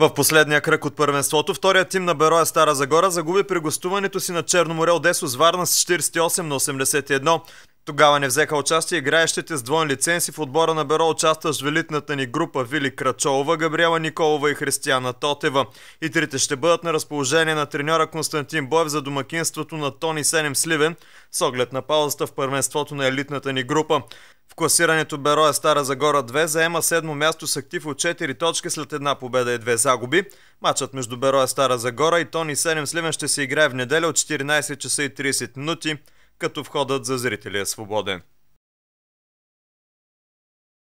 В последния кръг от първенството, втория тим на Бероя Стара Загора загуби при гостуването си на Черноморе Одесо с Варна с 48 на 81. Тогава не взеха участие играещите с двоен лиценз и в отбора на Беро с велитната ни група Вили Крачолова, Габриела Николова и Християна Тотева. И трите ще бъдат на разположение на треньора Константин Боев за домакинството на Тони 7 Сливен с оглед на паузата в първенството на елитната ни група класирането Бероя Стара Загора 2 заема седмо място с актив от 4 точки след една победа и две загуби. Матчът между Бероя Стара Загора и Тони 7 Сливен ще се играе в неделя от 14 часа и 30 минути, като входът за зрители е свободен.